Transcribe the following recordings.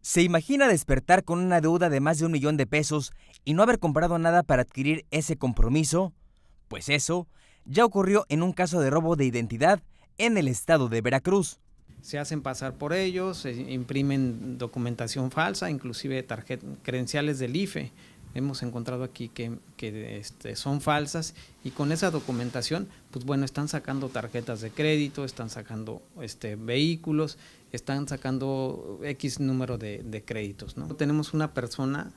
¿Se imagina despertar con una deuda de más de un millón de pesos y no haber comprado nada para adquirir ese compromiso? Pues eso ya ocurrió en un caso de robo de identidad en el estado de Veracruz. Se hacen pasar por ellos, se imprimen documentación falsa, inclusive credenciales del IFE hemos encontrado aquí que, este, son falsas y con esa documentación, pues bueno, están sacando tarjetas de crédito, están sacando este, vehículos, están sacando X número de, créditos. Tenemos una persona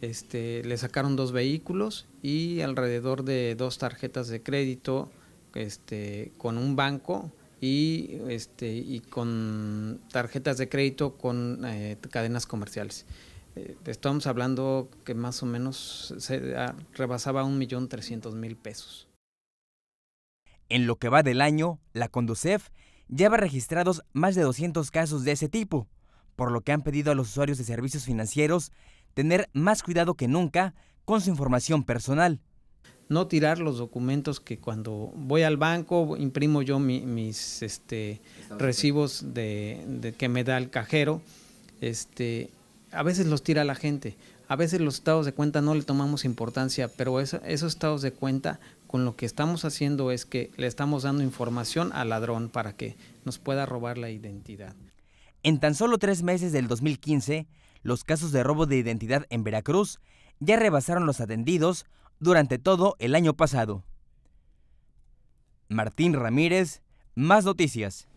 este, le sacaron dos vehículos y alrededor de dos tarjetas de crédito este, con un banco y, este, y con tarjetas de crédito con eh, cadenas comerciales. Eh, estamos hablando que más o menos se ah, rebasaba un millón trescientos mil pesos. En lo que va del año, la Conducef lleva registrados más de 200 casos de ese tipo, por lo que han pedido a los usuarios de servicios financieros tener más cuidado que nunca con su información personal. No tirar los documentos que cuando voy al banco imprimo yo mis este, recibos de, que me da el cajero. Este, a veces los tira la gente, a veces los estados de cuenta no le tomamos importancia, pero esos estados de cuenta con lo que estamos haciendo es que le estamos dando información al ladrón para que nos pueda robar la identidad. En tan solo tres meses del 2015, los casos de robo de identidad en Veracruz ya rebasaron los atendidos durante todo el año pasado. Martín Ramírez, más noticias.